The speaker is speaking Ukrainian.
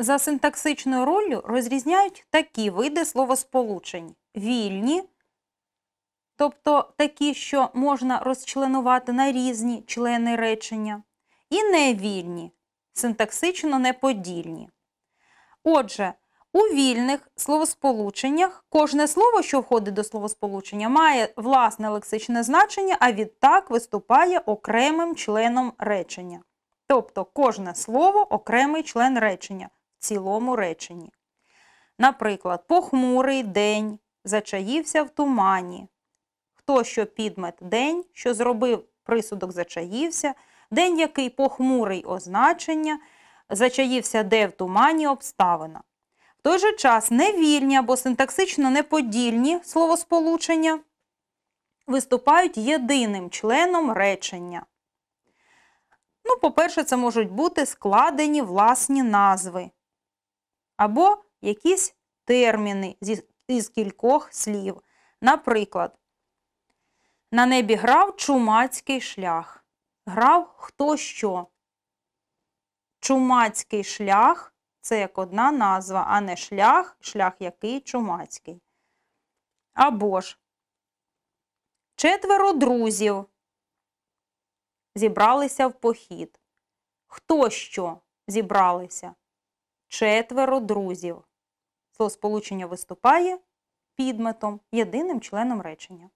За синтаксичною роллю розрізняють такі види словосполучень: вільні, тобто такі, що можна розчленувати на різні члени речення, і невільні, синтаксично неподільні. Отже, у вільних словосполученнях кожне слово, що входить до словосполучення, має власне лексичне значення, а відтак виступає окремим членом речення. Тобто кожне слово окремий член речення цілому реченні. Наприклад, похмурий день зачаївся в тумані. Хто що підмет день, що зробив присудок зачаївся, день який похмурий означення, зачаївся де в тумані обставина. В той же час невільні або синтаксично неподільні словосполучення виступають єдиним членом речення. Ну, По-перше, це можуть бути складені власні назви або якісь терміни із кількох слів. Наприклад, на небі грав чумацький шлях. Грав хто що. Чумацький шлях це як одна назва, а не шлях, шлях який чумацький. Або ж четверо друзів зібралися в похід. Хто що зібралися? четверо друзів. Слово сполучення виступає підметом, єдиним членом речення.